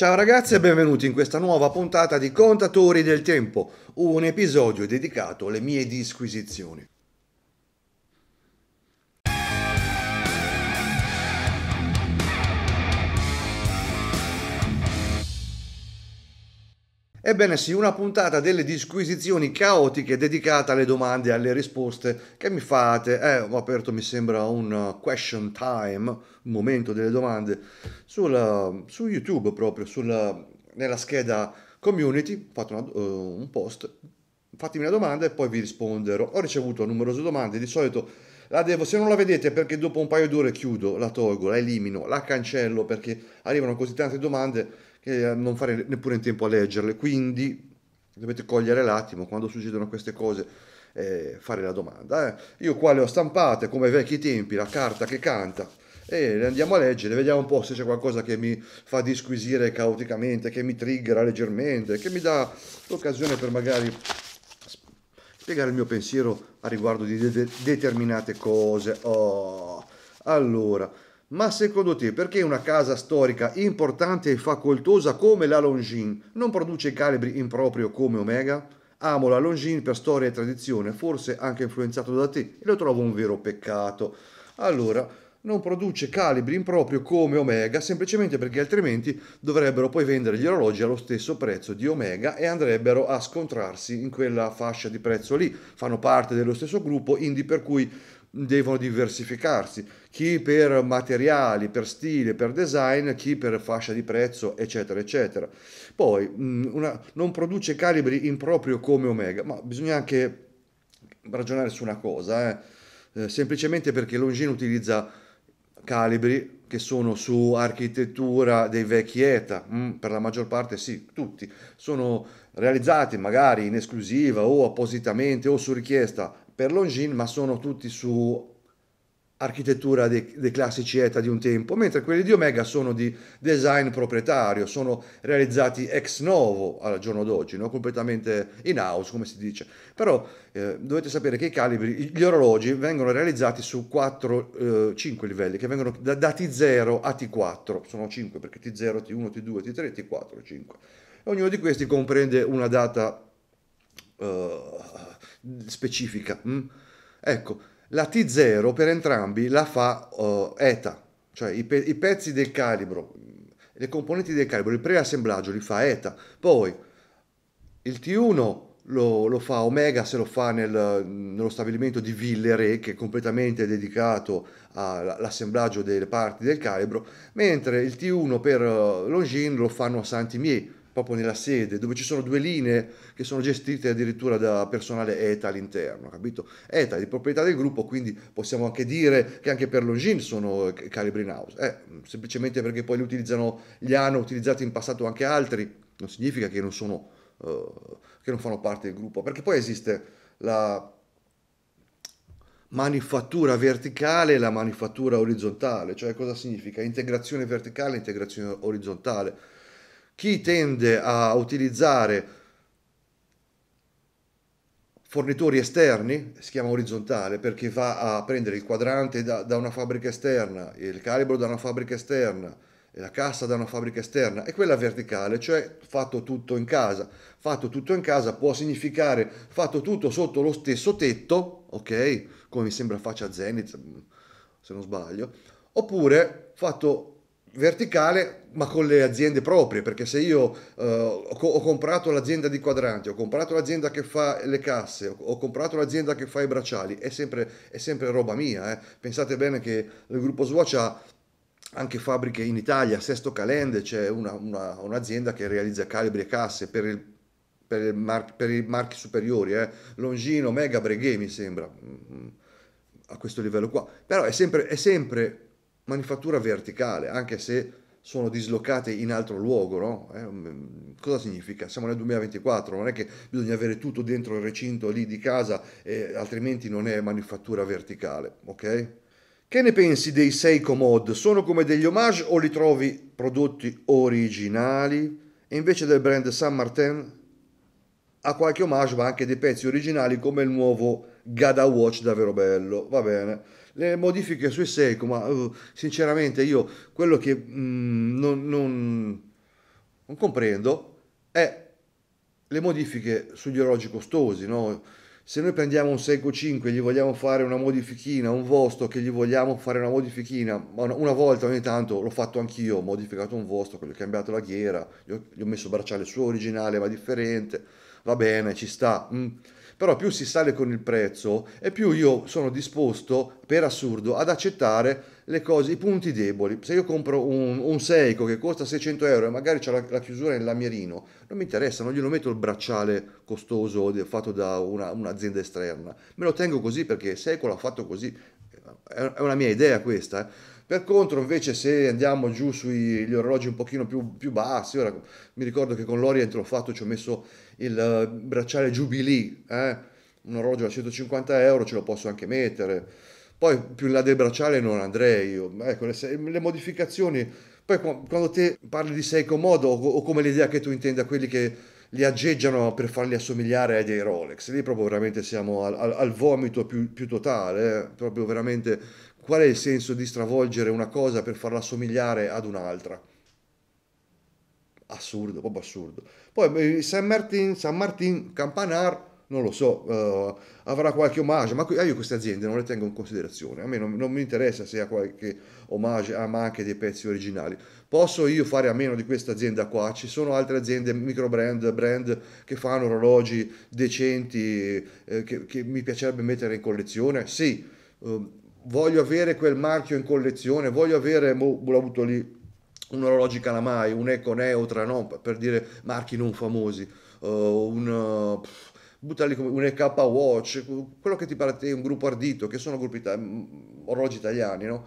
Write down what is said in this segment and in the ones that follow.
Ciao ragazzi e benvenuti in questa nuova puntata di Contatori del Tempo, un episodio dedicato alle mie disquisizioni. Ebbene sì, una puntata delle disquisizioni caotiche dedicata alle domande e alle risposte che mi fate. Eh, ho aperto, mi sembra, un uh, question time, un momento delle domande, sulla, uh, su YouTube proprio, sulla, uh, nella scheda community, ho fatto una, uh, un post, fatemi una domanda e poi vi risponderò. Ho ricevuto numerose domande, di solito la devo, se non la vedete perché dopo un paio d'ore chiudo, la tolgo, la elimino, la cancello perché arrivano così tante domande e eh, non fare neppure in tempo a leggerle. Quindi dovete cogliere l'attimo quando succedono queste cose. Eh, fare la domanda. Eh. Io qua le ho stampate come ai vecchi tempi, la carta che canta, e le andiamo a leggere, vediamo un po' se c'è qualcosa che mi fa disquisire caoticamente, che mi triggera leggermente, che mi dà l'occasione per magari spiegare il mio pensiero a riguardo di de- determinate cose. Oh. Allora, ma secondo te perché una casa storica importante e facoltosa come la Longines non produce calibri improprio come Omega? Amo la Longines per storia e tradizione, forse anche influenzato da te, e lo trovo un vero peccato. Allora, non produce calibri improprio come Omega, semplicemente perché altrimenti dovrebbero poi vendere gli orologi allo stesso prezzo di Omega e andrebbero a scontrarsi in quella fascia di prezzo lì. Fanno parte dello stesso gruppo, quindi per cui devono diversificarsi, chi per materiali, per stile, per design, chi per fascia di prezzo, eccetera, eccetera. Poi una, non produce calibri improprio come Omega, ma bisogna anche ragionare su una cosa, eh. eh semplicemente perché Longin utilizza calibri che sono su architettura dei vecchi ETA, mm, per la maggior parte sì, tutti, sono realizzati magari in esclusiva o appositamente o su richiesta per Longines, ma sono tutti su architettura dei, dei, classici ETA di un tempo, mentre quelli di Omega sono di design proprietario, sono realizzati ex novo al giorno d'oggi, no? completamente in house come si dice. Però eh, dovete sapere che i calibri, gli orologi vengono realizzati su 4, eh, 5 livelli, che vengono da, da T0 a T4, sono 5 perché T0, T1, T2, T3, T4, 5. ognuno di questi comprende una data... Eh, specifica. Mm? Ecco, la T0 per entrambi la fa uh, ETA, cioè i, pe i, pezzi del calibro, le componenti del calibro, il preassemblaggio li fa ETA, poi il T1 lo, lo fa Omega se lo fa nel, nello stabilimento di Villere che è completamente dedicato all'assemblaggio delle parti del calibro, mentre il T1 per uh, Longines lo fanno a Saint-Imier proprio nella sede, dove ci sono due linee che sono gestite addirittura da personale ETA all'interno, capito? ETA è di proprietà del gruppo, quindi possiamo anche dire che anche per Longines sono calibri in house, eh, semplicemente perché poi li utilizzano, li hanno utilizzati in passato anche altri, non significa che non sono, uh, che non fanno parte del gruppo, perché poi esiste la manifattura verticale e la manifattura orizzontale, cioè cosa significa? Integrazione verticale e integrazione orizzontale chi tende a utilizzare fornitori esterni, si chiama orizzontale perché va a prendere il quadrante da, da una fabbrica esterna, il calibro da una fabbrica esterna, e la cassa da una fabbrica esterna e quella verticale, cioè fatto tutto in casa. Fatto tutto in casa può significare fatto tutto sotto lo stesso tetto, ok? Come mi sembra faccia Zenith, se non sbaglio, oppure fatto verticale ma con le aziende proprie perché se io uh, ho, ho, comprato l'azienda di quadranti ho comprato l'azienda che fa le casse ho, ho comprato l'azienda che fa i bracciali è sempre, è sempre roba mia eh. pensate bene che il gruppo Swatch ha anche fabbriche in Italia Sesto Calende c'è una, una, un'azienda che realizza calibri e casse per il per, i mar- marchi superiori, eh? Longino, Mega, Breguet mi sembra, mm, mm, a questo livello qua. Però è sempre, è sempre manifattura verticale, anche se sono dislocate in altro luogo, no? eh, mm, cosa significa? Siamo nel 2024, non è che bisogna avere tutto dentro il recinto lì di casa, eh, altrimenti non è manifattura verticale, ok? Che ne pensi dei Seiko Mod? Sono come degli homage o li trovi prodotti originali? E invece del brand Saint Martin ha qualche homage ma anche dei pezzi originali come il nuovo Gada Watch davvero bello, va bene le modifiche sui Seiko, ma uh, sinceramente io quello che mm, non, non, non, comprendo è le modifiche sugli orologi costosi, no? Se noi prendiamo un Seiko 5 e gli vogliamo fare una modifichina, un vostro che gli vogliamo fare una modifichina, una, una volta ogni tanto l'ho fatto anch'io, ho modificato un vostro, gli ho cambiato la ghiera, gli ho, messo il bracciale suo originale ma differente, va bene, ci sta. Mm però più si sale con il prezzo e più io sono disposto, per assurdo, ad accettare le cose, i punti deboli. Se io compro un, un Seiko che costa 600 euro e magari c'è la, la, chiusura nel lamierino, non mi interessa, non glielo metto il bracciale costoso fatto da una, un'azienda esterna. Me lo tengo così perché Seiko l'ha fatto così. È una mia idea questa. Eh per contro invece se andiamo giù sugli orologi un pochino più, più bassi, ora mi ricordo che con l'Orient l'ho fatto, ci ho messo il eh, bracciale Jubilee, eh? un orologio da 150 euro ce lo posso anche mettere, poi più in là del bracciale non andrei io, ecco le, le modificazioni, poi quando te parli di sei comodo o, o come l'idea che tu intenda quelli che li aggeggiano per farli assomigliare ai dei Rolex. Lì proprio veramente siamo al, al, al vomito più, più, totale, eh? proprio veramente Qual è il senso di stravolgere una cosa per farla somigliare ad un'altra? Assurdo, proprio assurdo. Poi eh, San Martin, San Martin, Campanar, non lo so, uh, avrà qualche omaggio, ma ah, io queste aziende non le tengo in considerazione, a me non, non mi interessa se ha qualche omaggio, ah, ma anche dei pezzi originali. Posso io fare a meno di questa azienda qua? Ci sono altre aziende, micro brand, brand che fanno orologi decenti eh, che, che, mi piacerebbe mettere in collezione? Sì. Uh, voglio avere quel marchio in collezione, voglio avere, boh, boh l'ho avuto lì, un orologio Calamai, un Eco Neutra, Tranon, per dire marchi non famosi, uh, un... Uh, pff, come un EK Watch, quello che ti pare a te, un gruppo ardito, che sono gruppi ita- mm, orologi italiani, no?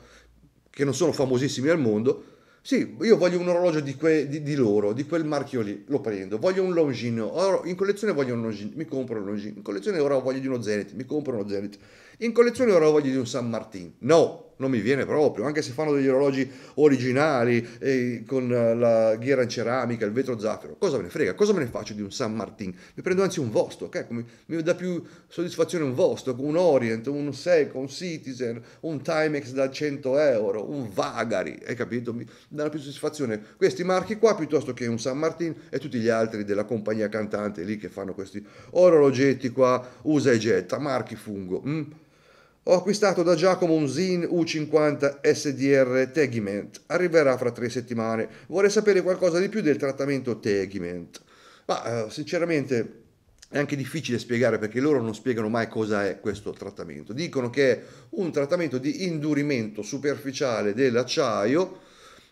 che non sono famosissimi al mondo. Sì, io voglio un orologio di, que- di-, di loro, di quel marchio lì, lo prendo. Voglio un Longin, in collezione voglio un Longin, mi compro un Longin, In collezione ora voglio di uno Zenith, mi compro uno Zenith in collezione orologi di un San Martin. No, non mi viene proprio, anche se fanno degli orologi originali eh, con la ghiera in ceramica, il vetro zaffero. cosa me ne frega, cosa me ne faccio di un San Martin? Mi prendo anzi un vostro, okay? mi, mi dà più soddisfazione un vostro, un Orient, un Seiko, un Citizen, un Timex da 100 euro, un Vagari, hai capito? Mi dà più soddisfazione questi marchi qua piuttosto che un San Martin e tutti gli altri della compagnia cantante lì che fanno questi orologetti qua, usa e getta, marchi fungo. Mm? Ho acquistato da Giacomo un Zin U50 SDR Tegiment. Arriverà fra tre settimane. Vorrei sapere qualcosa di più del trattamento Tegiment. Ma eh, sinceramente è anche difficile spiegare perché loro non spiegano mai cosa è questo trattamento. Dicono che è un trattamento di indurimento superficiale dell'acciaio,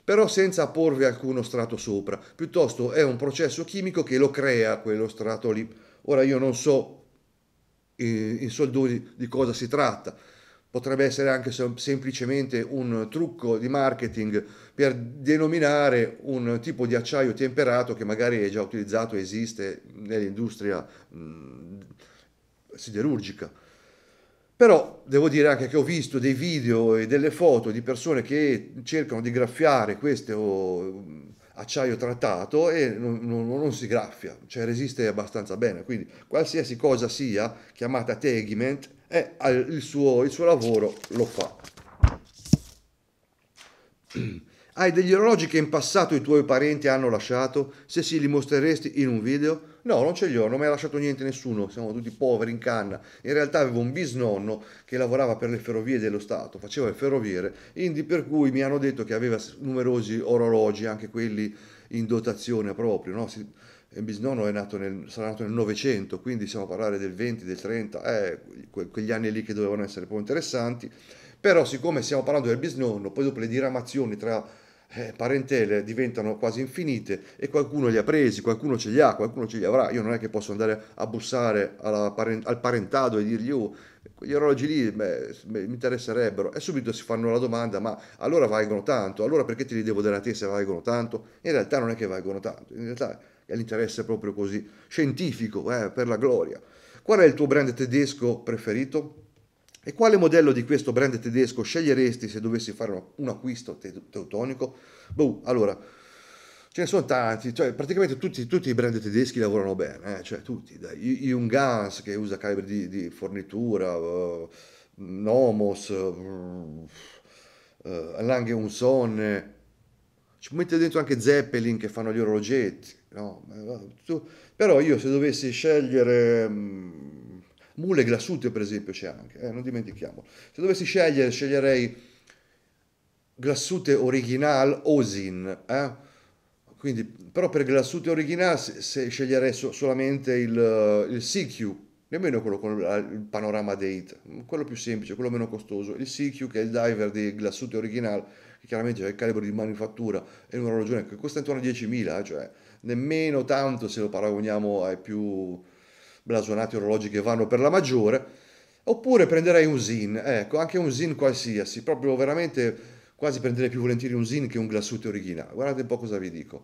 però senza porvi alcuno strato sopra. Piuttosto è un processo chimico che lo crea quello strato lì. Ora io non so in, in soldoni di cosa si tratta. Potrebbe essere anche sem- semplicemente un trucco di marketing per denominare un tipo di acciaio temperato che magari è già utilizzato e esiste nell'industria mh, siderurgica. Però devo dire anche che ho visto dei video e delle foto di persone che cercano di graffiare queste o oh, acciaio trattato e non, non, non, si graffia, cioè resiste abbastanza bene. Quindi qualsiasi cosa sia chiamata tegiment, è, eh, il, suo, il suo lavoro lo fa. Hai degli orologi che in passato i tuoi parenti hanno lasciato? Se sì, li mostreresti in un video? No, non ce li ho, non mi ha lasciato niente nessuno, siamo tutti poveri in canna. In realtà avevo un bisnonno che lavorava per le ferrovie dello Stato, faceva il ferroviere, indi per cui mi hanno detto che aveva numerosi orologi, anche quelli in dotazione proprio, no? Si, il bisnonno è nato nel, sarà nato nel Novecento, quindi siamo a parlare del 20, del 30, eh, que, quegli anni lì che dovevano essere un po' interessanti, però siccome stiamo parlando del bisnonno, poi dopo le diramazioni tra eh, parentele diventano quasi infinite e qualcuno li ha presi, qualcuno ce li ha, qualcuno ce li avrà. Io non è che posso andare a bussare parent- al parentado e dirgli, oh, gli orologi lì beh, mi interesserebbero. E subito si fanno la domanda, ma allora valgono tanto? Allora perché te li devo dare a te se valgono tanto? In realtà non è che valgono tanto, in realtà è l'interesse proprio così, scientifico, eh, per la gloria. Qual è il tuo brand tedesco preferito? E quale modello di questo brand tedesco sceglieresti se dovessi fare un acquisto te- teutonico? Boh, allora, ce ne sono tanti, cioè praticamente tutti, tutti i brand tedeschi lavorano bene, eh? cioè tutti, dai. Jungans che usa calibri di, di fornitura, uh, Nomos, uh, uh, Lange Unson, ci mette dentro anche Zeppelin che fanno gli orologetti, no? però io se dovessi scegliere... Um, Mule glassute per esempio c'è anche, eh, non dimentichiamo. Se dovessi scegliere, sceglierei Glassute Original Osin, eh? Quindi, però per Glassute Original se, se sceglierei so, solamente il, il CQ, nemmeno quello con il panorama date, quello più semplice, quello meno costoso, il CQ che è il diver di Glassute Original, che chiaramente ha il calibro di manifattura e un orologione che costa intorno a 10.000, eh, cioè nemmeno tanto se lo paragoniamo ai più blasonati orologi che vanno per la maggiore, oppure prenderei un zin, ecco, anche un zin qualsiasi, proprio veramente quasi prenderei più volentieri un zin che un Glassute originale, guardate un po' cosa vi dico.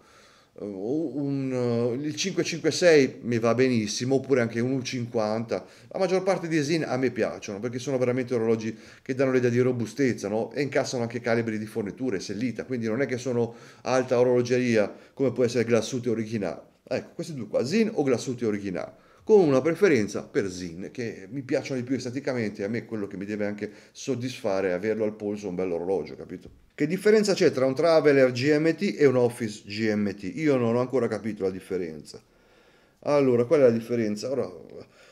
Eh, un, eh, il 556 mi va benissimo oppure anche un U50 la maggior parte di Zin a me piacciono perché sono veramente orologi che danno l'idea di robustezza no? e incassano anche calibri di forniture sellita quindi non è che sono alta orologeria come può essere Glassute originale ecco questi due qua Zin o Glassute originale con una preferenza per Zin, che mi piacciono di più esteticamente e a me quello che mi deve anche soddisfare è averlo al polso un bell'orologio, capito? Che differenza c'è tra un Traveler GMT e un Office GMT? Io non ho ancora capito la differenza. Allora, qual è la differenza? Ora,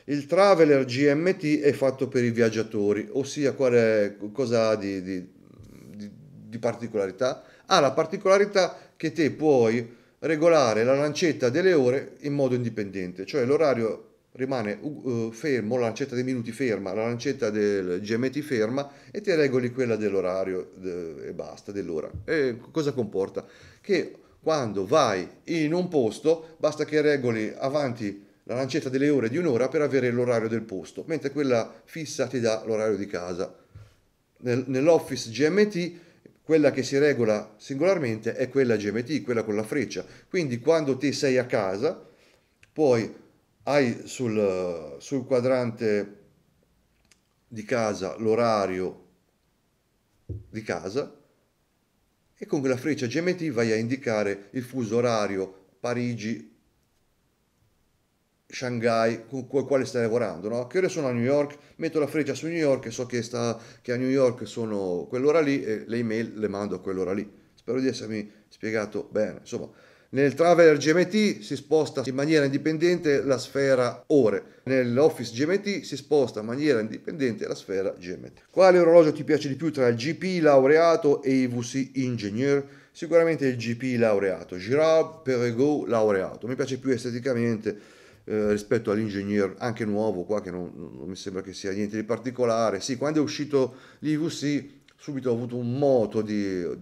il Traveler GMT è fatto per i viaggiatori, ossia qual è, cosa ha di, di, di, di particolarità? Ha la particolarità che te puoi regolare la lancetta delle ore in modo indipendente, cioè l'orario rimane uh, uh fermo, la lancetta dei minuti ferma, la lancetta del GMT ferma e ti regoli quella dell'orario de, e basta, dell'ora. E cosa comporta? Che quando vai in un posto basta che regoli avanti la lancetta delle ore di un'ora per avere l'orario del posto, mentre quella fissa ti dà l'orario di casa. Nel, nell'office GMT quella che si regola singolarmente è quella GMT, quella con la freccia. Quindi quando ti sei a casa, poi hai sul, sul quadrante di casa l'orario di casa e con quella freccia GMT vai a indicare il fuso orario Parigi Shanghai con il quale stai lavorando, no? Che ore sono a New York? Metto la freccia su New York e so che, sta, che a New York sono quell'ora lì e le email le mando a quell'ora lì. Spero di essermi spiegato bene. Insomma, nel Traveler GMT si sposta in maniera indipendente la sfera ore, nell'Office GMT si sposta in maniera indipendente la sfera GMT. Quale orologio ti piace di più tra il GP laureato e VC Ingegner? Sicuramente il GP laureato, Girard Perregaux laureato, mi piace più esteticamente eh, rispetto all'ingegner anche nuovo qua che non, non, mi sembra che sia niente di particolare. Sì, quando è uscito l'IVC subito ho avuto un moto di eh,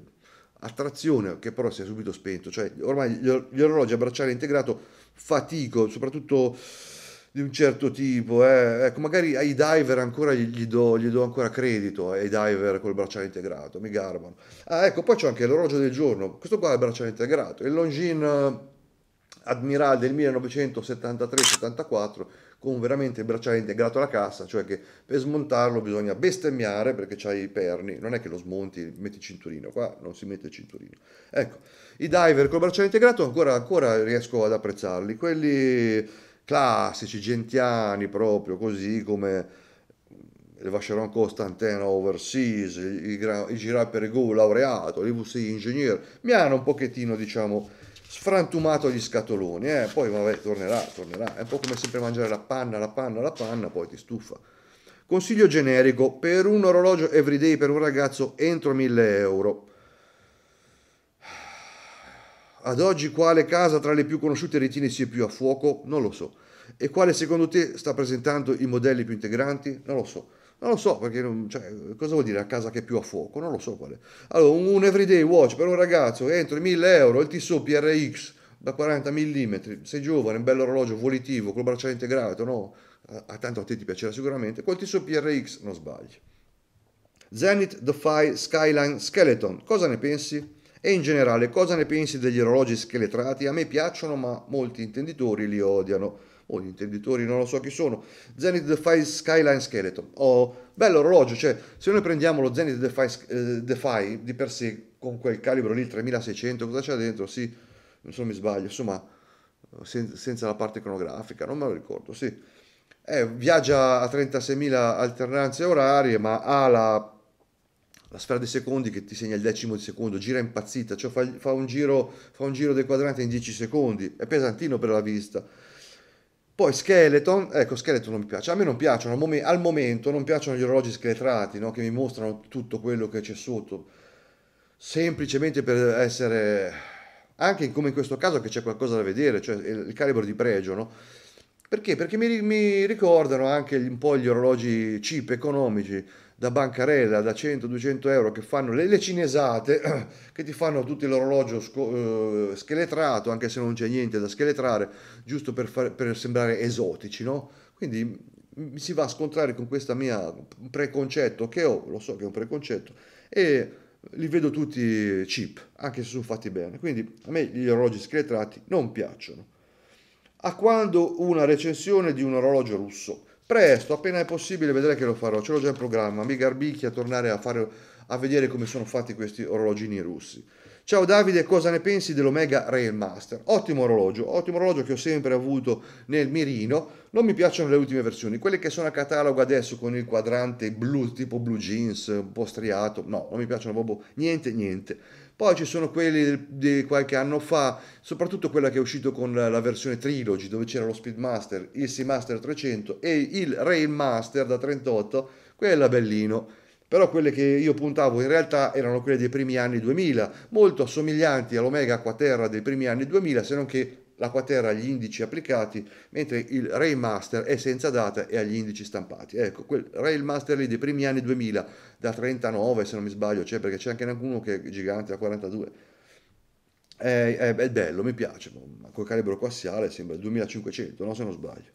attrazione che però si è subito spento, cioè ormai gli, or- gli orologi a bracciale integrato fatico, soprattutto di un certo tipo, eh. ecco, magari ai diver ancora gli, gli, do, gli do ancora credito, eh, ai diver col bracciale integrato, mi garbano. Ah, ecco, poi c'è anche l'orologio del giorno, questo qua è il bracciale integrato, il Longines Admiral del 1973-74 con veramente il bracciale integrato alla cassa, cioè che per smontarlo bisogna bestemmiare perché c'hai i perni, non è che lo smonti, metti il cinturino, qua non si mette il cinturino. Ecco, i diver col bracciale integrato ancora, ancora riesco ad apprezzarli, quelli classici, gentiani proprio, così come il Vacheron Constantino Overseas, i, il, il Girard Perregou laureato, l'IVC Engineer, mi hanno un pochettino, diciamo, sfrantumato gli scatoloni, eh? poi vabbè tornerà, tornerà, è un po' come sempre mangiare la panna, la panna, la panna, poi ti stufa. Consiglio generico, per un orologio everyday per un ragazzo entro 1000 euro. Ad oggi quale casa tra le più conosciute ritiene sia più a fuoco? Non lo so. E quale secondo te sta presentando i modelli più integranti? Non lo so. Non lo so, perché non, cioè, cosa vuol dire a casa che è più a fuoco? Non lo so quale. Allora, un, un everyday watch per un ragazzo entro i 1000 euro, il Tissot PRX da 40 mm, sei giovane, un bello orologio volitivo, col bracciale integrato, no? A, a tanto a te ti piacerà sicuramente. Col Tissot PRX non sbagli. Zenith Defy Skyline Skeleton, cosa ne pensi? E in generale, cosa ne pensi degli orologi scheletrati? A me piacciono, ma molti intenditori li odiano o gli intenditori non lo so chi sono, Zenith Defy Skyline Skeleton. Oh, bello orologio, cioè se noi prendiamo lo Zenith Defy, eh, Defy di per sé con quel calibro lì, il 3600, cosa c'è dentro? Sì, non so mi sbaglio, insomma, sen- senza la parte cronografica, non me lo ricordo, sì. Eh, viaggia a 36.000 alternanze orarie, ma ha la, la, sfera dei secondi che ti segna il decimo di secondo, gira impazzita, cioè fa, fa, un giro, fa un giro del quadrante in 10 secondi, è pesantino per la vista poi Skeleton, ecco Skeleton non mi piace, a me non piacciono, al, momento non piacciono gli orologi scheletrati, no? che mi mostrano tutto quello che c'è sotto, semplicemente per essere, anche come in questo caso che c'è qualcosa da vedere, cioè il, calibro di pregio, no? Perché? Perché mi, mi ricordano anche un po' gli orologi cheap, economici, da bancarella da 100-200 euro che fanno le, le, cinesate che ti fanno tutto l'orologio sco- eh, scheletrato anche se non c'è niente da scheletrare giusto per, far, per sembrare esotici no? quindi mi si va a scontrare con questa mia preconcetto che ho lo so che è un preconcetto e li vedo tutti cheap anche se sono fatti bene quindi a me gli orologi scheletrati non piacciono a quando una recensione di un orologio russo Presto, appena è possibile, vedrai che lo farò, ce l'ho già in programma, mi garbicchia a tornare a, fare, a vedere come sono fatti questi orologini russi. Ciao Davide, cosa ne pensi dell'Omega Railmaster? Ottimo orologio, ottimo orologio che ho sempre avuto nel mirino. Non mi piacciono le ultime versioni, quelle che sono a catalogo adesso con il quadrante blu, tipo blue jeans, un po' striato. No, non mi piacciono proprio niente, niente. Poi ci sono quelli di qualche anno fa, soprattutto quella che è uscita con la versione Trilogy, dove c'era lo Speedmaster, il Seamaster 300 e il Railmaster da 38, quella bellino. Però quelle che io puntavo in realtà erano quelle dei primi anni 2000, molto assomiglianti all'Omega Quaterra dei primi anni 2000, se non che la quaterra agli indici applicati, mentre il Railmaster è senza data e agli indici stampati. Ecco, quel Railmaster lì dei primi anni 2000, da 39 se non mi sbaglio, cioè perché c'è anche qualcuno che è gigante da 42. È, è, è bello, mi piace, ma col calibro coassiale sembra il 2500, no, se non sbaglio.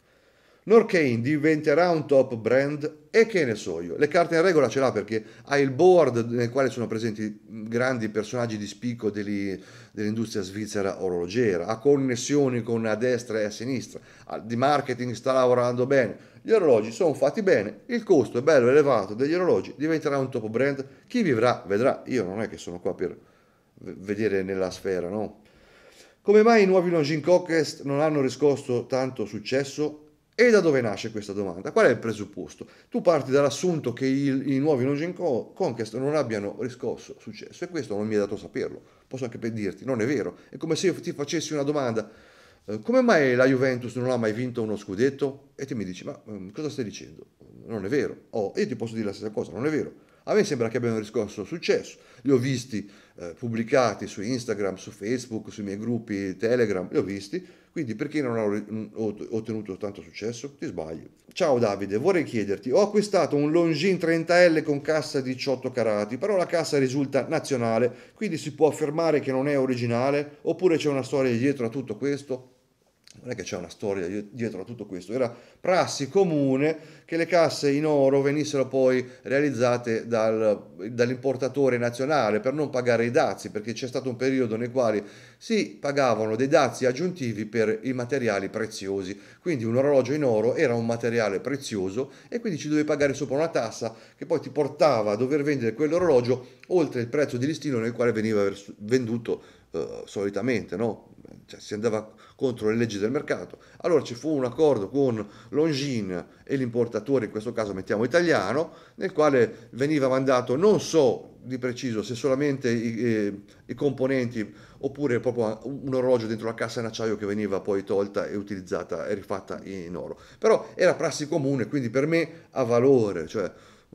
Norkane diventerà un top brand e che ne so io. Le carte in regola ce l'ha perché ha il board nel quale sono presenti grandi personaggi di spicco degli, dell'industria svizzera orologiera, ha connessioni con a destra e a sinistra, di marketing sta lavorando bene, gli orologi sono fatti bene, il costo è bello elevato degli orologi, diventerà un top brand, chi vivrà vedrà, io non è che sono qua per vedere nella sfera, no? Come mai i nuovi Longines Cockest non hanno riscosso tanto successo? E da dove nasce questa domanda? Qual è il presupposto? Tu parti dall'assunto che i, i nuovi Longin Conquest non abbiano riscosso successo e questo non mi è dato saperlo. Posso anche per dirti, non è vero. È come se io ti facessi una domanda, eh, come mai la Juventus non ha mai vinto uno scudetto? E ti mi dici, ma mm, cosa stai dicendo? Non è vero. Oh, io ti posso dire la stessa cosa, non è vero. A me sembra che abbiano riscosso successo. Li ho visti eh, pubblicati su Instagram, su Facebook, sui miei gruppi Telegram, li ho visti quindi perché non mm, ho ottenuto tanto successo? Ti sbaglio. Ciao Davide, vorrei chiederti, ho acquistato un Longines 30L con cassa 18 carati, però la cassa risulta nazionale, quindi si può affermare che non è originale? Oppure c'è una storia dietro a tutto questo? non è che c'è una storia dietro a tutto questo, era prassi comune che le casse in oro venissero poi realizzate dal, dall'importatore nazionale per non pagare i dazi, perché c'è stato un periodo nel quale si pagavano dei dazi aggiuntivi per i materiali preziosi, quindi un orologio in oro era un materiale prezioso e quindi ci dovevi pagare sopra una tassa che poi ti portava a dover vendere quell'orologio oltre il prezzo di listino nel quale veniva venduto eh, solitamente, no? cioè, si andava contro le leggi del mercato. Allora ci fu un accordo con Longin e l'importatore, in questo caso mettiamo italiano, nel quale veniva mandato non so di preciso se solamente i, i componenti oppure proprio un orologio dentro la cassa in acciaio che veniva poi tolta e utilizzata e rifatta in oro. Però era prassi comune, quindi per me ha valore, cioè,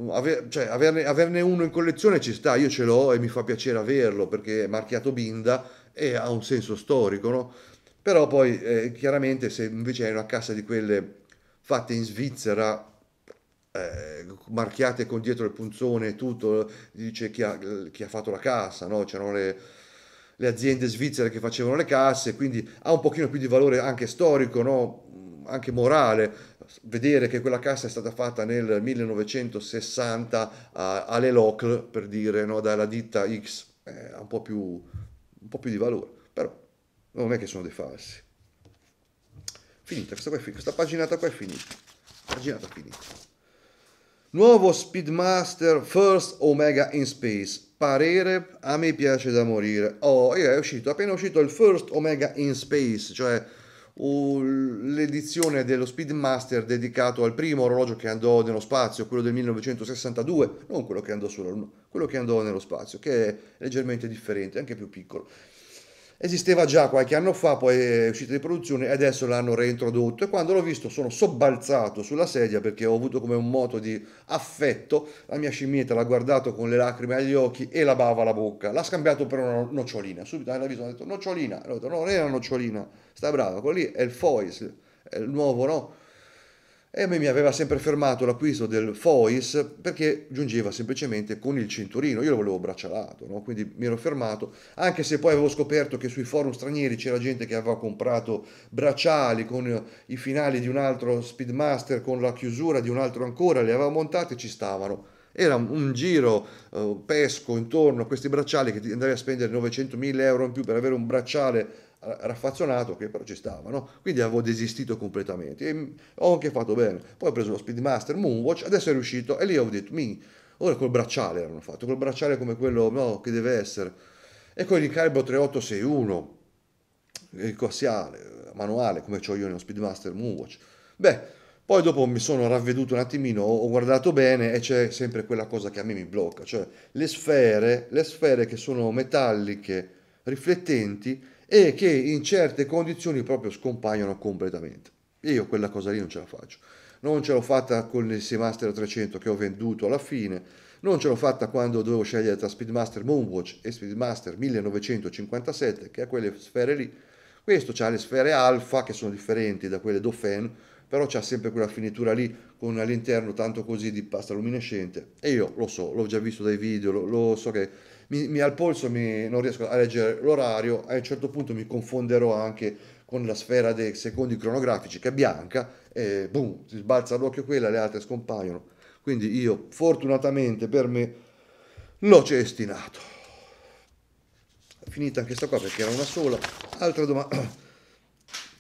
Aver, cioè, averne, averne, uno in collezione ci sta, io ce l'ho e mi fa piacere averlo perché è marchiato Binda e ha un senso storico, no? Però poi eh, chiaramente se invece hai una cassa di quelle fatte in Svizzera, eh, marchiate con dietro il punzone e tutto, dice chi ha, chi ha, fatto la cassa, no? C'erano le, le, aziende svizzere che facevano le casse, quindi ha un pochino più di valore anche storico, no? anche morale, vedere che quella cassa è stata fatta nel 1960 a, alle Locle, per dire, no? dalla ditta X, eh, un po' più un po' più di valore, però non è che sono dei falsi. Finita, questa, qua è, questa paginata qua è finita. Paginata finita. Nuovo Speedmaster First Omega in Space. Parere a me piace da morire. Oh, è uscito, appena uscito il First Omega in Space, cioè l'edizione dello Speedmaster dedicato al primo orologio che andò nello spazio, quello del 1962, non quello che andò sulla Luna, quello che andò nello spazio, che è leggermente differente, anche più piccolo esisteva già qualche anno fa, poi è uscito di produzione e adesso l'hanno reintrodotto e quando l'ho visto sono sobbalzato sulla sedia perché ho avuto come un moto di affetto, la mia scimmietta l'ha guardato con le lacrime agli occhi e la bava alla bocca, l'ha scambiato per una nocciolina, subito alla viso ho detto nocciolina, allora ho detto no, non è una nocciolina, sta brava, quello lì è il foil, è il nuovo no? E mi aveva sempre fermato l'acquisto del Fois perché giungeva semplicemente con il cinturino, io lo volevo braccialato, no? quindi mi ero fermato, anche se poi avevo scoperto che sui forum stranieri c'era gente che aveva comprato bracciali con i finali di un altro Speedmaster, con la chiusura di un altro ancora, li aveva montati e ci stavano era un giro uh, pesco intorno a questi bracciali che ti andavi a spendere 900.000 euro in più per avere un bracciale raffazzonato che però ci stava, no? quindi avevo desistito completamente e ho anche fatto bene. Poi ho preso lo Speedmaster Moonwatch, adesso è riuscito e lì ho detto, mi, ora col bracciale l'hanno fatto, col bracciale come quello no, che deve essere, e con il calibro 3861, il coassiale, manuale come ho io nello Speedmaster Moonwatch. Beh, poi dopo mi sono ravveduto un attimino, ho guardato bene e c'è sempre quella cosa che a me mi blocca, cioè le sfere, le sfere che sono metalliche, riflettenti, e che in certe condizioni proprio scompaiono completamente. Io quella cosa lì non ce la faccio. Non ce l'ho fatta con il Seamaster 300 che ho venduto alla fine, non ce l'ho fatta quando dovevo scegliere tra Speedmaster Moonwatch e Speedmaster 1957, che ha quelle sfere lì. Questo ha le sfere alfa che sono differenti da quelle Dauphin, però c'ha sempre quella finitura lì con all'interno tanto così di pasta luminescente e io lo so, l'ho già visto dai video, lo, lo so che mi, mi al polso mi, non riesco a leggere l'orario, a un certo punto mi confonderò anche con la sfera dei secondi cronografici che è bianca e boom, si sbalza l'occhio quella, le altre scompaiono. Quindi io fortunatamente per me l'ho cestinato. Finita anche questa qua perché era una sola. Altra domanda.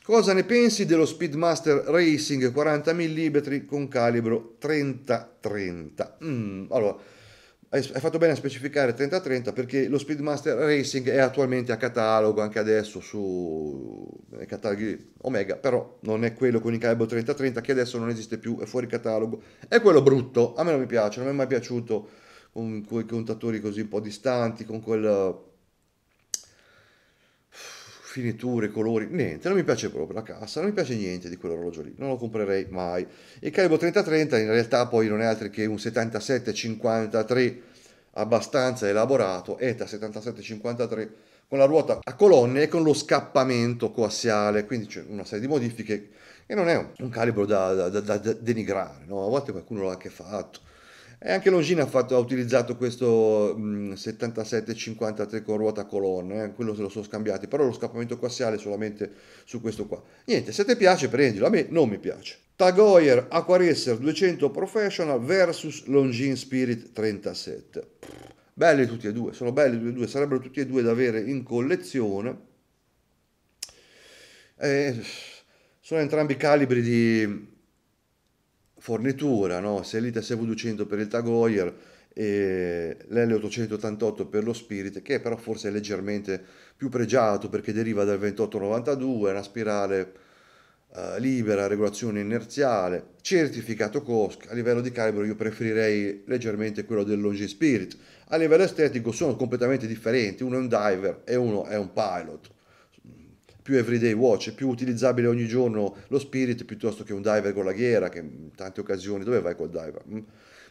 Cosa ne pensi dello Speedmaster Racing 40 mm con calibro 30-30? Mm, allora, hai fatto bene a specificare 30-30 perché lo Speedmaster Racing è attualmente a catalogo anche adesso su eh, cataloghi Omega, però non è quello con il calibro 30-30 che adesso non esiste più, è fuori catalogo. È quello brutto, a me non mi piace, non mi è mai piaciuto con quei contatori così un po' distanti, con quel finiture, colori, niente, non mi piace proprio la cassa, non mi piace niente di quell'orologio lì, non lo comprerei mai. Il Calibo 3030 in realtà poi non è altro che un 7753 abbastanza elaborato, ETA 7753 con la ruota a colonne e con lo scappamento coassiale, quindi c'è una serie di modifiche e non è un calibro da, da, da, da denigrare, no? a volte qualcuno l'ha anche fatto e anche Longines ha, fatto, ha utilizzato questo mh, 77-53 con ruota colonna, eh, quello se lo sono scambiati, però lo scappamento coassiale è solamente su questo qua. Niente, se ti piace prendilo, a me non mi piace. Tag Heuer Aquaracer 200 Professional vs Longin Spirit 37. Belli tutti e due, sono belli tutti e due, sarebbero tutti e due da avere in collezione. Eh, sono entrambi calibri di fornitura, no? Selita v 200 per il Tag Heuer e l'L888 per lo Spirit, che però forse è leggermente più pregiato perché deriva dal 2892, è una spirale eh, libera, regolazione inerziale, certificato COSC. A livello di calibro io preferirei leggermente quello del Longi Spirit. A livello estetico sono completamente differenti, uno è un diver e uno è un pilot più everyday watch, è più utilizzabile ogni giorno lo Spirit piuttosto che un diver con la ghiera, che in tante occasioni dove vai col diver? Mm.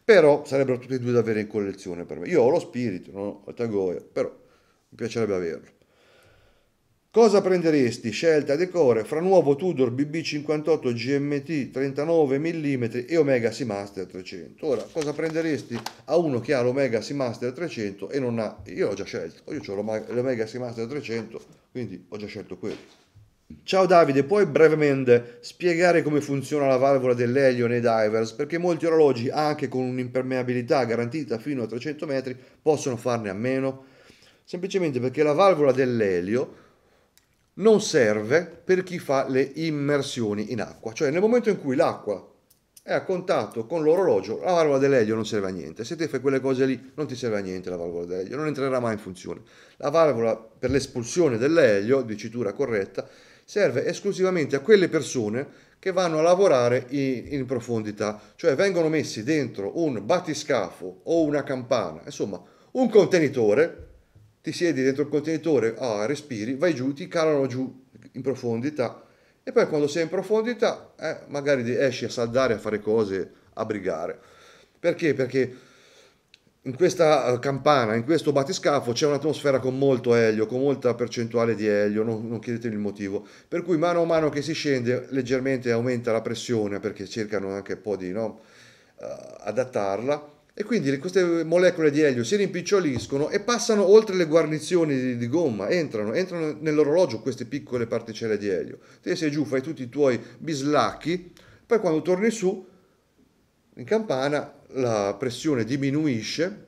Però sarebbero tutti e due da avere in collezione per me. Io ho lo Spirit, non ho Tagoya, però mi piacerebbe averlo. Cosa prenderesti? Scelta decore fra nuovo Tudor BB58 GMT 39 mm e Omega Seamaster 300. Ora, cosa prenderesti a uno che ha l'Omega Seamaster 300 e non ha... Io l'ho già scelto, io ho l'Omega Seamaster 300, quindi ho già scelto quello. Ciao Davide, puoi brevemente spiegare come funziona la valvola dell'elio nei divers? Perché molti orologi, anche con un'impermeabilità garantita fino a 300 metri, possono farne a meno? Semplicemente perché la valvola dell'elio non serve per chi fa le immersioni in acqua, cioè nel momento in cui l'acqua è a contatto con l'orologio, la valvola dell'elio non serve a niente. Se te fai quelle cose lì, non ti serve a niente la valvola dell'elio, non entrerà mai in funzione. La valvola per l'espulsione dell'elio, dicitura corretta, serve esclusivamente a quelle persone che vanno a lavorare in, in profondità, cioè vengono messi dentro un battiscafo o una campana, insomma un contenitore ti siedi dentro il contenitore, ah, respiri, vai giù, ti calano giù in profondità e poi quando sei in profondità eh, magari esci a saldare, a fare cose, a brigare. Perché? Perché in questa eh, campana, in questo batiscafo c'è un'atmosfera con molto elio, con molta percentuale di elio, non, non chiedetemi il motivo, per cui mano a mano che si scende leggermente aumenta la pressione perché cercano anche un po' di no, eh, adattarla e quindi queste molecole di elio si rimpiccioliscono e passano oltre le guarnizioni di, di gomma, entrano, entrano nell'orologio queste piccole particelle di elio. Te sei giù, fai tutti i tuoi bislacchi, poi quando torni su, in campana, la pressione diminuisce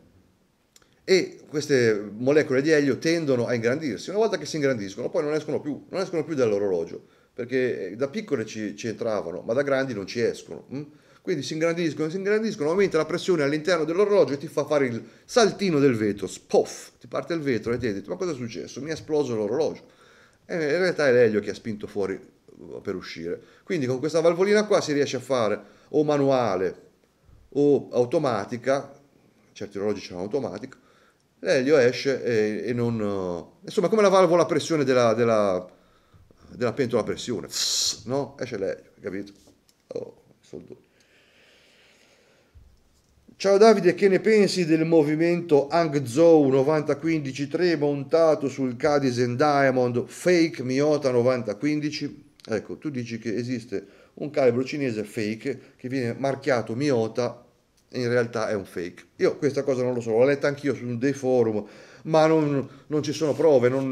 e queste molecole di elio tendono a ingrandirsi. Una volta che si ingrandiscono, poi non escono più, non escono più dall'orologio, perché eh, da piccole ci, ci entravano, ma da grandi non ci escono. Hm? Quindi si ingrandiscono, si ingrandiscono, aumenta la pressione all'interno dell'orologio e ti fa fare il saltino del vetro, spoff, ti parte il vetro e ti dici ma cosa è successo? Mi è esploso l'orologio. E in realtà è l'elio che ha spinto fuori uh, per uscire. Quindi con questa valvolina qua si riesce a fare o manuale o automatica, certi orologi c'è automatico, l'elio esce e, e, non... Uh, insomma come la valvola a pressione della, della, della pentola a pressione, no? Esce l'elio, capito? Oh, soldo. Ciao Davide, che ne pensi del movimento Hangzhou 90 15 3 montato sul Cadizen Diamond Fake Miota 90-15? Ecco, tu dici che esiste un calibro cinese fake che viene marchiato Miota e in realtà è un fake. Io questa cosa non lo so, l'ho letta anch'io su dei forum, ma non, non ci sono prove, non,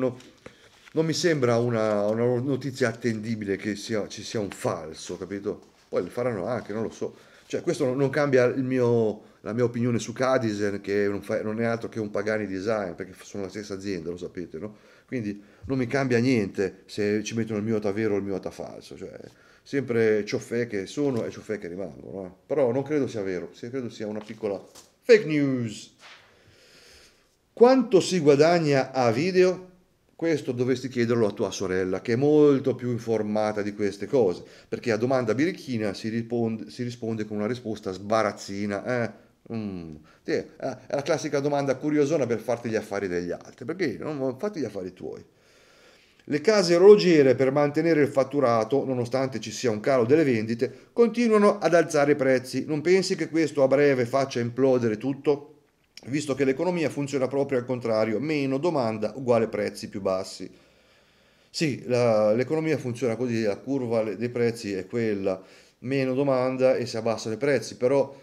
non mi sembra una, una, notizia attendibile che sia, ci sia un falso, capito? Poi le faranno anche, non lo so. Cioè questo non cambia il mio la mia opinione su Cadizen, che non, fa, non, è altro che un Pagani Design, perché sono la stessa azienda, lo sapete, no? Quindi non mi cambia niente se ci mettono il Miota vero o il Miota falso, cioè sempre ciofè che sono e ciofè che rimangono, no? Eh. però non credo sia vero, credo sia una piccola fake news. Quanto si guadagna a video? Questo dovresti chiederlo a tua sorella, che è molto più informata di queste cose, perché a domanda birichina si, risponde, si risponde con una risposta sbarazzina. Eh? Mm. È la classica domanda curiosona per farti gli affari degli altri, perché non fatti gli affari tuoi. Le case orologiere per mantenere il fatturato, nonostante ci sia un calo delle vendite, continuano ad alzare i prezzi. Non pensi che questo a breve faccia implodere tutto? Visto che l'economia funziona proprio al contrario, meno domanda uguale prezzi più bassi. Sì, la, l'economia funziona così, la curva dei prezzi è quella, meno domanda e si abbassano i prezzi, però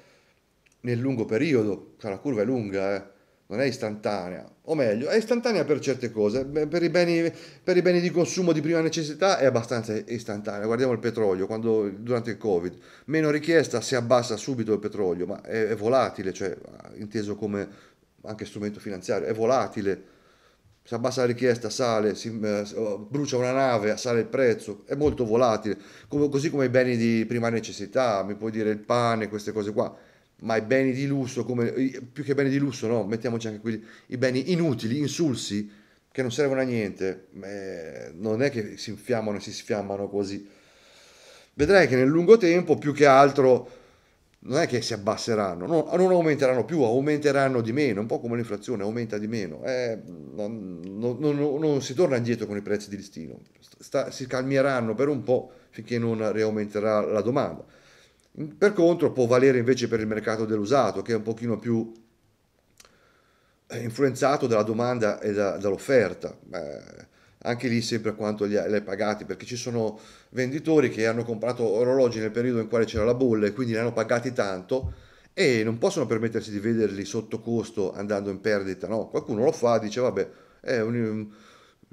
nel lungo periodo, cioè la curva è lunga, eh? non è istantanea, o meglio, è istantanea per certe cose, per i, beni, per i beni di consumo di prima necessità è abbastanza istantanea, guardiamo il petrolio quando, durante il Covid, meno richiesta si abbassa subito il petrolio, ma è, è volatile, cioè inteso come anche strumento finanziario, è volatile, si abbassa la richiesta, sale, si eh, oh, brucia una nave, sale il prezzo, è molto volatile, come, così come i beni di prima necessità, mi puoi dire il pane, queste cose qua, ma i beni di lusso, come, più che beni di lusso, no, mettiamoci anche quelli, i beni inutili, insulsi, che non servono a niente, eh, non è che si infiammano e si sfiammano così. Vedrai che nel lungo tempo, più che altro, non è che si abbasseranno, no, non aumenteranno più, aumenteranno di meno, un po' come l'inflazione aumenta di meno, eh, non, non, non, non, si torna indietro con i prezzi di listino, Sta, si calmieranno per un po' finché non riaumenterà la domanda per contro può valere invece per il mercato dell'usato, che è un pochino più eh, influenzato dalla domanda e da, dall'offerta. Beh, anche lì sempre quanto li hai pagati, perché ci sono venditori che hanno comprato orologi nel periodo in cui c'era la bolla e quindi li hanno pagati tanto e non possono permettersi di vederli sotto costo andando in perdita, no? Qualcuno lo fa, dice vabbè, è un,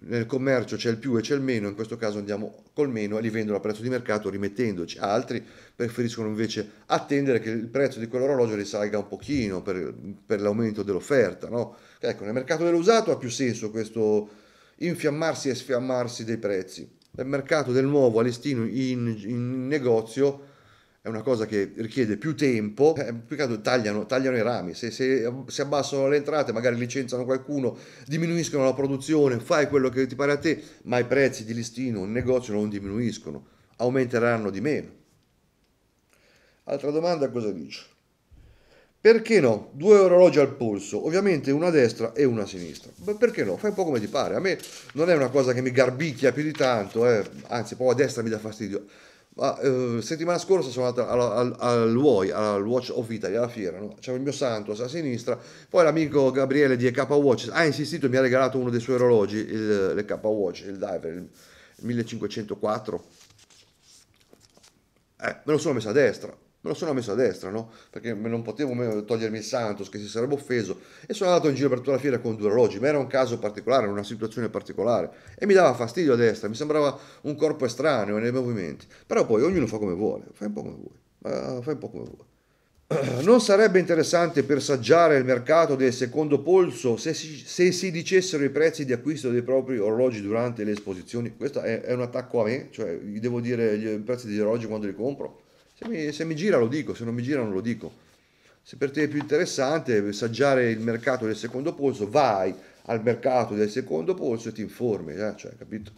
nel commercio c'è il più e c'è il meno, in questo caso andiamo col meno e li vendono a prezzo di mercato rimettendoci. Altri preferiscono invece attendere che il prezzo di quell'orologio risalga un pochino per, per l'aumento dell'offerta. No? Ecco, nel mercato dell'usato ha più senso questo infiammarsi e sfiammarsi dei prezzi. Nel mercato del nuovo a listino in, in negozio è una cosa che richiede più tempo, eh, più che altro tagliano, tagliano i rami, se, se, se, abbassano le entrate magari licenziano qualcuno, diminuiscono la produzione, fai quello che ti pare a te, ma i prezzi di listino il negozio non diminuiscono, aumenteranno di meno. Altra domanda cosa dice? Perché no? Due orologi al polso, ovviamente una a destra e una a sinistra. Beh, perché no? Fai un po' come ti pare. A me non è una cosa che mi garbicchia più di tanto, eh. anzi, poi a destra mi dà fastidio ma eh, settimana scorsa sono andato al, al, al, al Watch of Italy, alla fiera, no? c'era il mio Santos a sinistra, poi l'amico Gabriele di EK Watch ha insistito e mi ha regalato uno dei suoi orologi, il, l'EK Watch, il Diver, il 1504. Eh, me lo sono messo a destra, me lo sono messo a destra, no? Perché non potevo togliermi il Santos che si sarebbe offeso e sono andato in giro per tutta la fiera con due orologi, ma era un caso particolare, una situazione particolare e mi dava fastidio a destra, mi sembrava un corpo estraneo nei movimenti, però poi ognuno fa come vuole, fai un po' come vuoi, fai un po' come vuoi. Non sarebbe interessante per saggiare il mercato del secondo polso se si, se si, dicessero i prezzi di acquisto dei propri orologi durante le esposizioni? Questo è, è un attacco a me, cioè devo dire i prezzi degli orologi quando li compro se mi gira lo dico, se non mi gira non lo dico. Se per te è più interessante assaggiare il mercato del secondo polso, vai al mercato del secondo polso e ti informi, eh? cioè, capito?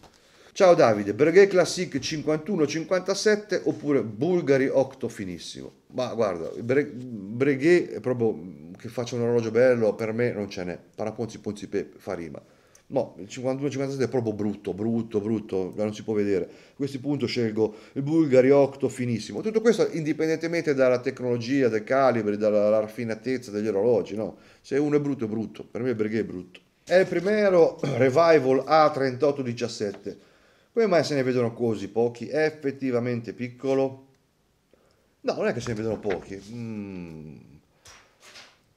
Ciao Davide, Breguet Classic 51-57 oppure Bulgari 8 finissimo. Ma guarda, Breguet è proprio che faccia un orologio bello, per me non ce n'è. Paraponzi Ponzi Pepe, fa rima. No, il 52-57 è proprio brutto, brutto, brutto, non si può vedere. A questo punto scelgo il Bulgari 8 finissimo. Tutto questo indipendentemente dalla tecnologia, dai calibri, dalla raffinatezza degli orologi, no? Se uno è brutto è brutto, per me perché è brutto. È il primero Revival A3817. Come mai se ne vedono così pochi? È effettivamente piccolo? No, non è che se ne vedono pochi. Mm.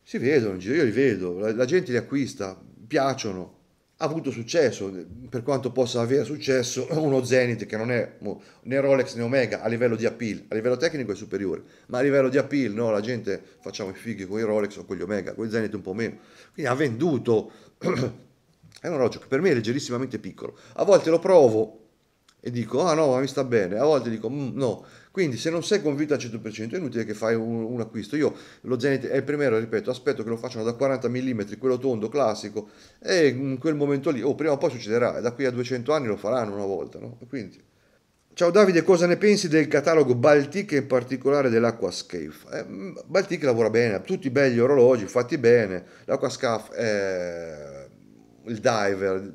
Si vedono in giro, io li vedo, la, la gente li acquista, piacciono ha avuto successo, per quanto possa avere successo uno Zenith che non è né Rolex né Omega a livello di appeal, a livello tecnico è superiore, ma a livello di appeal no, la gente facciamo i fighi con i Rolex o con gli Omega, con i Zenith un po' meno, quindi ha venduto, è un orologio che per me è leggerissimamente piccolo, a volte lo provo e dico ah no ma mi sta bene a volte dico mm, no quindi se non sei convinto al 100% è inutile che fai un, un acquisto io lo Zenith è il primero ripeto aspetto che lo facciano da 40 mm quello tondo classico e in quel momento lì o oh, prima o poi succederà e da qui a 200 anni lo faranno una volta no? quindi Ciao Davide, cosa ne pensi del catalogo Baltic e in particolare dell'Aquascafe? Eh, mm, Baltic lavora bene, tutti belli orologi fatti bene, l'Aquascafe è il diver,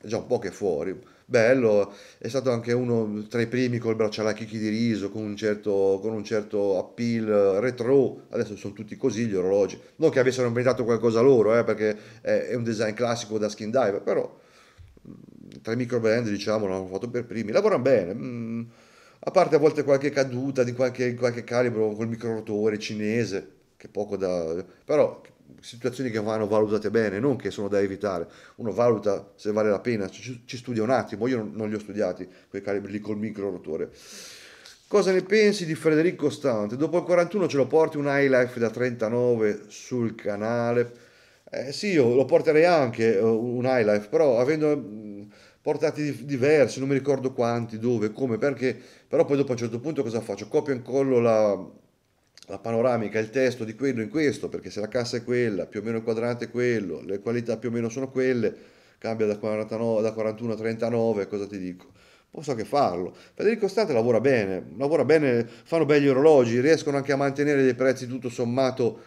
è già un po' che è fuori, bello, è stato anche uno tra i primi col bracciale a chicchi di riso, con un, certo, con un certo appeal retro, adesso sono tutti così gli orologi, non che avessero inventato qualcosa loro, eh, perché è, un design classico da skin diver, però mm, tra i micro brand diciamo l'hanno fatto per primi, lavorano bene. Mm, a parte a volte qualche caduta di qualche, qualche calibro col rotore cinese, che poco da... però situazioni che vanno valutate bene, non che sono da evitare. Uno valuta se vale la pena, ci, ci studia un attimo, io non, non li ho studiati quei calibri lì col micro rotore. Cosa ne pensi di Federico Stante? Dopo il 41 ce lo porti un highlife da 39 sul canale? Eh sì, io lo porterei anche eh, un highlife, però avendo mm, portati diversi, non mi ricordo quanti, dove, come, perché, però poi dopo a un certo punto cosa faccio? Copio e incollo la, la panoramica, il testo di quello in questo, perché se la cassa è quella, più o meno il quadrante è quello, le qualità più o meno sono quelle, cambia da, 49, da 41 a 39, cosa ti dico? Posso anche farlo. Federico Stante lavora bene, lavora bene, fanno belli orologi, riescono anche a mantenere dei prezzi tutto sommato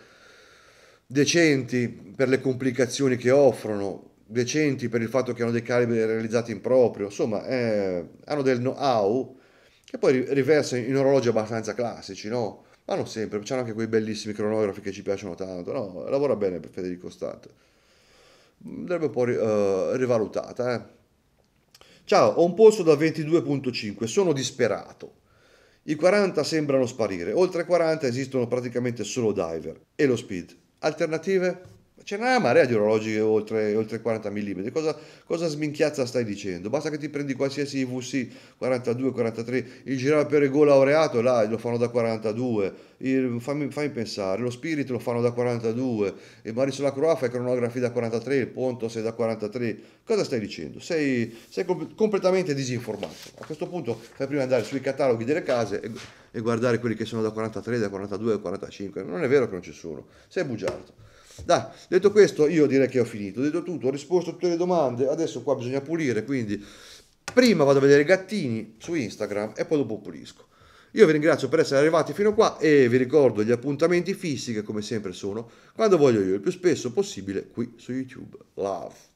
decenti per le complicazioni che offrono, decenti per il fatto che hanno dei calibri realizzati in proprio, insomma eh, hanno del know-how che poi riversa in orologi abbastanza classici, no? ma non sempre, c'hanno anche quei bellissimi cronografi che ci piacciono tanto, no, lavora bene per Federico Stante, andrebbe mm, un po' uh, rivalutata. Eh. Ciao, ho un polso da 22.5, sono disperato. I 40 sembrano sparire, oltre 40 esistono praticamente solo diver e lo speed. Alternative? C'è una marea di orologi oltre, oltre 40 mm. Cosa, cosa, sminchiazza stai dicendo? Basta che ti prendi qualsiasi VC 42, 43, il girava per gola aureato, là lo fanno da 42. Il, fammi, fammi, pensare, lo Spirit lo fanno da 42. E Maris Lacroix fa i cronografi da 43, il Ponto sei da 43. Cosa stai dicendo? Sei, sei comp- completamente disinformato. A questo punto fai prima andare sui cataloghi delle case e, e guardare quelli che sono da 43, da 42, da 45. Non è vero che non ci sono. Sei bugiardo. Dai, detto questo, io direi che ho finito. Ho detto tutto, ho risposto a tutte le domande. Adesso qua bisogna pulire, quindi prima vado a vedere i gattini su Instagram e poi dopo pulisco. Io vi ringrazio per essere arrivati fino qua e vi ricordo gli appuntamenti fissi che come sempre sono quando voglio io, il più spesso possibile qui su YouTube. Love!